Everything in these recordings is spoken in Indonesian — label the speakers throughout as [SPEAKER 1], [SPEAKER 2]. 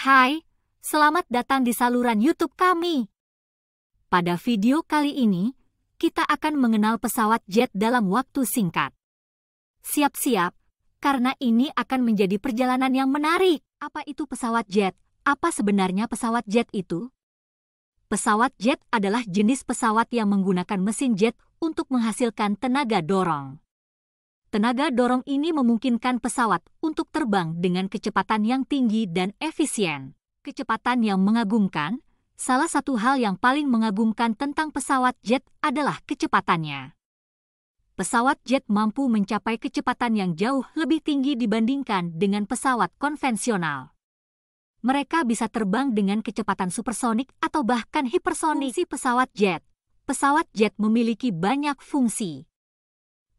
[SPEAKER 1] Hai, selamat datang di saluran YouTube kami. Pada video kali ini, kita akan mengenal pesawat jet dalam waktu singkat. Siap-siap, karena ini akan menjadi perjalanan yang menarik. Apa itu pesawat jet? Apa sebenarnya pesawat jet itu? Pesawat jet adalah jenis pesawat yang menggunakan mesin jet untuk menghasilkan tenaga dorong tenaga dorong ini memungkinkan pesawat untuk terbang dengan kecepatan yang tinggi dan efisien. Kecepatan yang mengagumkan, salah satu hal yang paling mengagumkan tentang pesawat jet adalah kecepatannya. Pesawat jet mampu mencapai kecepatan yang jauh lebih tinggi dibandingkan dengan pesawat konvensional mereka bisa terbang dengan kecepatan supersonik atau bahkan hipersonik. Fungsi pesawat jet. Pesawat jet memiliki banyak fungsi.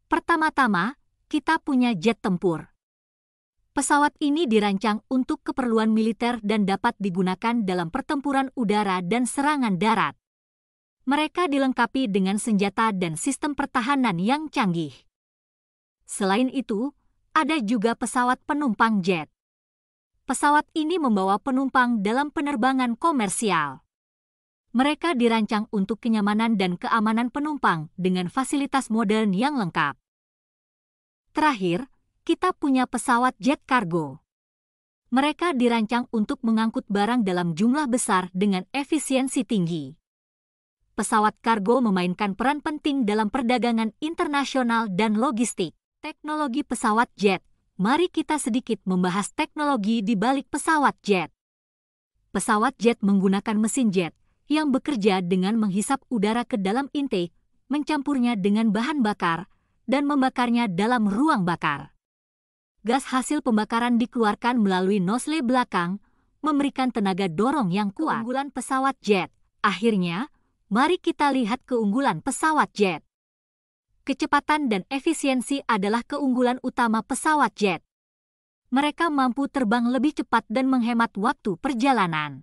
[SPEAKER 1] Pertama-tama, kita punya jet tempur. Pesawat ini dirancang untuk keperluan militer dan dapat digunakan dalam pertempuran udara dan serangan darat. Mereka dilengkapi dengan senjata dan sistem pertahanan yang canggih. Selain itu, ada juga pesawat penumpang jet. Pesawat ini membawa penumpang dalam penerbangan komersial. Mereka dirancang untuk kenyamanan dan keamanan penumpang dengan fasilitas modern yang lengkap. Terakhir, kita punya pesawat jet kargo. Mereka dirancang untuk mengangkut barang dalam jumlah besar dengan efisiensi tinggi. Pesawat kargo memainkan peran penting dalam perdagangan internasional dan logistik. Teknologi pesawat jet. Mari kita sedikit membahas teknologi di balik pesawat jet. Pesawat jet menggunakan mesin jet yang bekerja dengan menghisap udara ke dalam intake, mencampurnya dengan bahan bakar, dan membakarnya dalam ruang bakar. Gas hasil pembakaran dikeluarkan melalui nosle belakang, memberikan tenaga dorong yang kuat. Keunggulan pesawat jet. Akhirnya, mari kita lihat keunggulan pesawat jet. Kecepatan dan efisiensi adalah keunggulan utama pesawat jet. Mereka mampu terbang lebih cepat dan menghemat waktu perjalanan.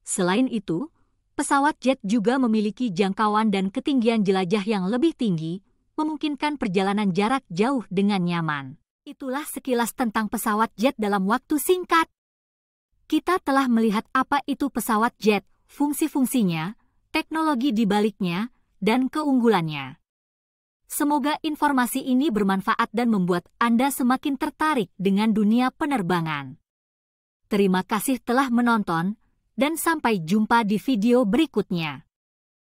[SPEAKER 1] Selain itu, pesawat jet juga memiliki jangkauan dan ketinggian jelajah yang lebih tinggi, memungkinkan perjalanan jarak jauh dengan nyaman. Itulah sekilas tentang pesawat jet dalam waktu singkat. Kita telah melihat apa itu pesawat jet, fungsi-fungsinya, teknologi di baliknya, dan keunggulannya. Semoga informasi ini bermanfaat dan membuat Anda semakin tertarik dengan dunia penerbangan. Terima kasih telah menonton, dan sampai jumpa di video berikutnya.